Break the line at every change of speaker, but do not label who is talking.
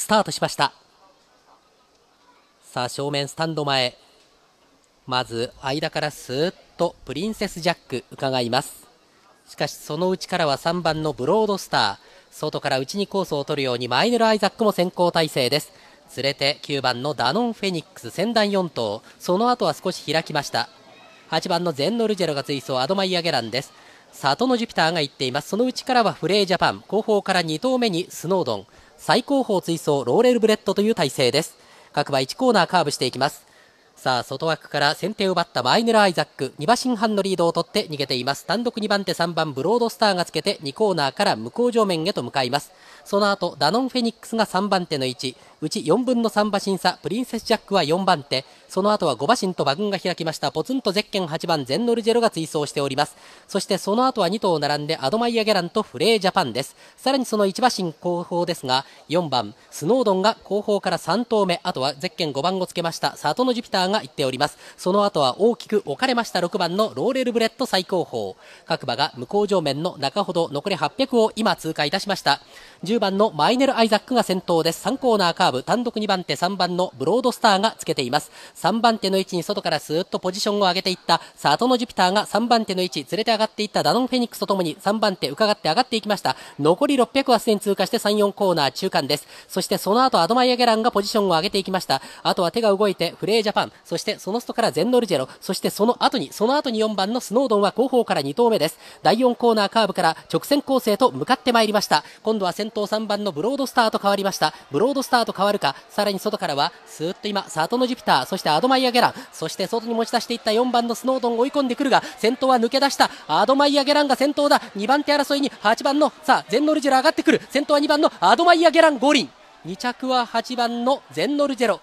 スタートしましたさあ正面スタンド前まず間からスーッとプリンセスジャック伺いますしかしそのうちからは3番のブロードスター外から内にコースを取るようにマイネル・アイザックも先行体制です連れて9番のダノン・フェニックス先団4頭その後は少し開きました8番のゼンノルジェロが追走アドマイア・ゲランです里のジュピターが行っていますそのうちからはフレイ・ジャパン後方から2頭目にスノードン最高峰追走ローレルブレッドという体制です各馬1コーナーカーブしていきますさあ外枠から先手を奪ったマイネラ・アイザック2馬身半のリードを取って逃げています単独2番手3番ブロードスターがつけて2コーナーから向こう上面へと向かいますその後ダノンフェニックスが3番手の位置うち4分の3馬身差、プリンセスジャックは4番手、その後は5馬身と馬群が開きました、ポツンとゼッケン8番、ゼンノルジェロが追走しております。そしてその後は2頭並んで、アドマイア・ギャランとフレージャパンです。さらにその1馬身後方ですが、4番、スノードンが後方から3頭目、あとはゼッケン5番をつけました、サトノ・ジュピターが行っております。その後は大きく置かれました6番のローレル・ブレッド最高峰。各馬が向こう上面の中ほど残り800を今通過いたしました。10番のマイネル・アイザックが先頭です。3コーナーカーブーブ、単独2番手3番のブロードスターがつけています。3番手の位置に外からスーッとポジションを上げていったサトのジュピターが3番手の位置、連れて上がっていったダノンフェニックスとともに3番手伺って上がっていきました。残り600はすでに通過して3、4コーナー中間です。そしてその後アドマイア・ギャランがポジションを上げていきました。あとは手が動いてフレージャパン、そしてその外からゼンノルジェロ、そしてその後に、その後に4番のスノードンは後方から2投目です。第4コーナーカーブから直線構成と向かってまいりました。今度は先頭3番のブロードスターと変わりました。ブロードスターと変わるかさらに外からはスーッと今サトジュピターそしてアドマイア・ゲランそして外に持ち出していった4番のスノードン追い込んでくるが先頭は抜け出したアドマイア・ゲランが先頭だ2番手争いに8番のさあゼンノルジェロ上がってくる先頭は2番のアドマイア・ゲラン五輪2着は8番のゼンノルジェロ